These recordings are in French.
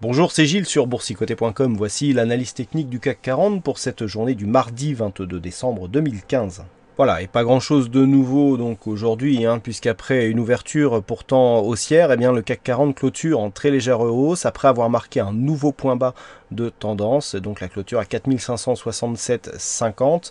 Bonjour, c'est Gilles sur boursicoté.com. Voici l'analyse technique du CAC 40 pour cette journée du mardi 22 décembre 2015. Voilà, et pas grand chose de nouveau donc aujourd'hui, hein, puisqu'après une ouverture pourtant haussière, eh bien le CAC 40 clôture en très légère hausse après avoir marqué un nouveau point bas de tendance, donc la clôture à 4567,50.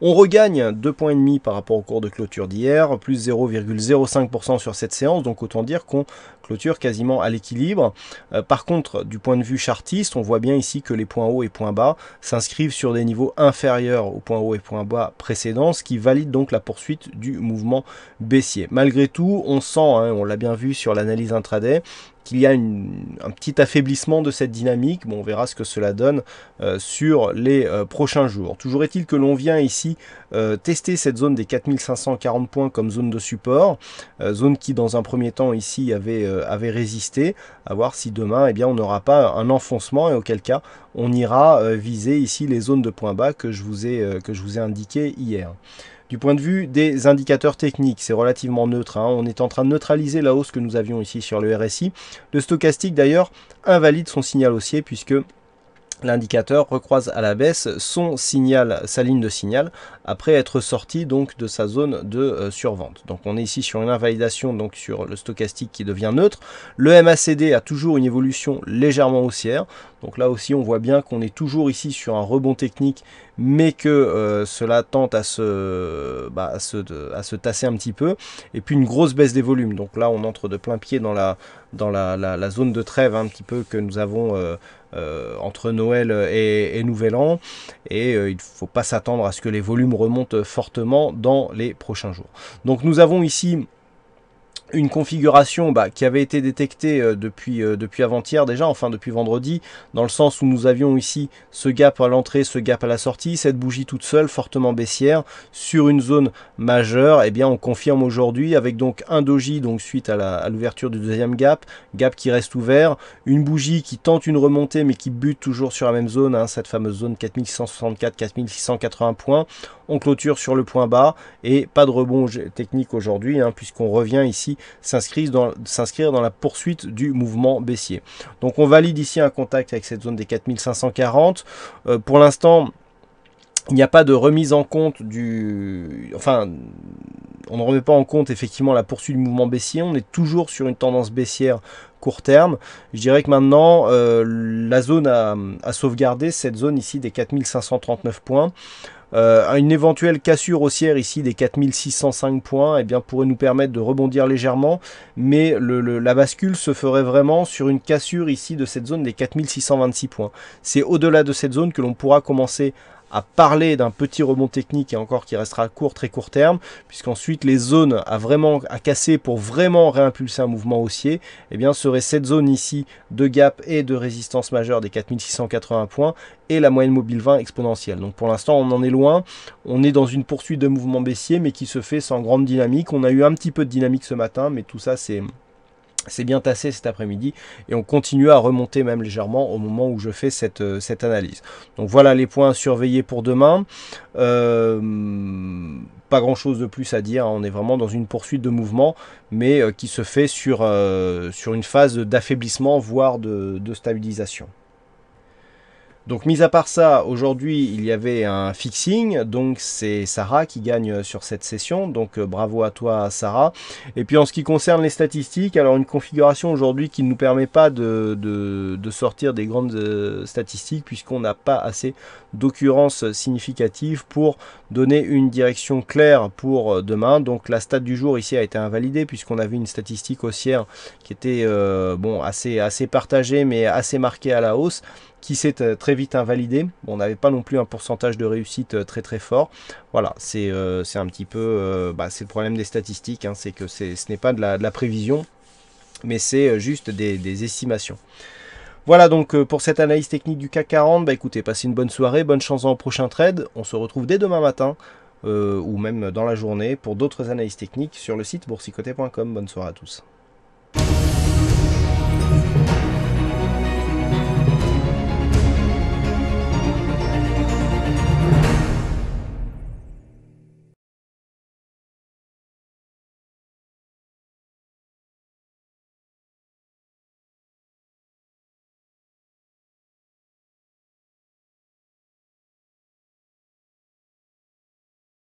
On regagne 2,5 points par rapport au cours de clôture d'hier, plus 0,05% sur cette séance, donc autant dire qu'on clôture quasiment à l'équilibre. Euh, par contre, du point de vue chartiste, on voit bien ici que les points hauts et points bas s'inscrivent sur des niveaux inférieurs aux points hauts et points bas précédents, ce qui valide donc la poursuite du mouvement baissier. Malgré tout, on sent, hein, on l'a bien vu sur l'analyse intraday, qu'il y a un petit affaiblissement de cette dynamique. Bon, on verra ce que cela donne euh, sur les euh, prochains jours. Toujours est-il que l'on vient ici tester cette zone des 4540 points comme zone de support, zone qui dans un premier temps ici avait euh, avait résisté, à voir si demain et eh bien, on n'aura pas un enfoncement et auquel cas on ira euh, viser ici les zones de points bas que je vous ai, euh, que je vous ai indiquées hier. Du point de vue des indicateurs techniques, c'est relativement neutre. Hein. On est en train de neutraliser la hausse que nous avions ici sur le RSI. Le stochastique d'ailleurs invalide son signal haussier puisque l'indicateur recroise à la baisse son signal, sa ligne de signal, après être sorti donc de sa zone de euh, survente. Donc on est ici sur une invalidation donc sur le stochastique qui devient neutre. Le MACD a toujours une évolution légèrement haussière, donc là aussi, on voit bien qu'on est toujours ici sur un rebond technique, mais que euh, cela tente à se, bah, se, tasser un petit peu. Et puis une grosse baisse des volumes. Donc là, on entre de plein pied dans la, dans la, zone de trêve hein, un petit peu que nous avons euh, euh, entre Noël et, Nouvel An. Et il ne faut pas s'attendre à ce que les volumes remontent fortement dans les prochains jours. Donc nous avons ici une configuration bah, qui avait été détectée euh, depuis, euh, depuis avant-hier déjà, enfin depuis vendredi, dans le sens où nous avions ici ce gap à l'entrée, ce gap à la sortie, cette bougie toute seule, fortement baissière, sur une zone majeure, et eh bien on confirme aujourd'hui avec donc un doji, donc suite à l'ouverture du deuxième gap, gap qui reste ouvert, une bougie qui tente une remontée mais qui bute toujours sur la même zone, hein, cette fameuse zone 4664-4680 points, on clôture sur le point bas, et pas de rebond technique aujourd'hui, hein, puisqu'on revient ici s'inscrire dans, dans la poursuite du mouvement baissier. Donc on valide ici un contact avec cette zone des 4540. Euh, pour l'instant, il n'y a pas de remise en compte du... Enfin, on ne remet pas en compte effectivement la poursuite du mouvement baissier. On est toujours sur une tendance baissière court terme. Je dirais que maintenant, euh, la zone a à sauvegarder, cette zone ici des 4539 points. Euh, une éventuelle cassure haussière ici des 4605 points eh bien, pourrait nous permettre de rebondir légèrement, mais la bascule se ferait vraiment sur une cassure ici de cette zone des 4626 points. C'est au-delà de cette zone que l'on pourra commencer à parler d'un petit rebond technique et encore qui restera court, très court terme, puisqu'ensuite les zones à vraiment à casser pour vraiment réimpulser un mouvement haussier, eh bien serait cette zone ici de gap et de résistance majeure des 4680 points et la moyenne mobile 20 exponentielle. Donc pour l'instant on en est loin, on est dans une poursuite de mouvement baissier mais qui se fait sans grande dynamique. On a eu un petit peu de dynamique ce matin mais tout ça c'est c'est bien tassé cet après-midi et on continue à remonter même légèrement au moment où je fais cette, euh, analyse. Donc voilà les points à surveiller pour demain. Euh, pas grand chose de plus à dire, hein. on est vraiment dans une poursuite de mouvement mais euh, qui se fait sur, sur une phase d'affaiblissement voire de stabilisation. Donc, mis à part ça, aujourd'hui, il y avait un fixing. Donc, c'est Sarah qui gagne euh, sur cette session. Donc, euh, bravo à toi, Sarah. Et puis, en ce qui concerne les statistiques, alors une configuration aujourd'hui qui ne nous permet pas de, sortir des grandes euh, statistiques puisqu'on n'a pas assez d'occurrences significatives pour donner une direction claire pour demain. Donc, la stat du jour ici a été invalidée puisqu'on avait une statistique haussière qui était bon assez assez partagée mais assez marquée à la hausse qui s'est euh, très vite invalidé. on n'avait pas non plus un pourcentage de réussite euh, très très fort. Voilà, c'est euh, un petit peu bah, c'est le problème des statistiques, hein, c'est que ce n'est pas de la, prévision, mais c'est juste des, estimations. Voilà donc pour cette analyse technique du CAC 40, bah écoutez, passez une bonne soirée, bonne chance en prochain trade, on se retrouve dès demain matin ou même dans la journée pour d'autres analyses techniques sur le site boursicoté.com. Bonne soirée à tous.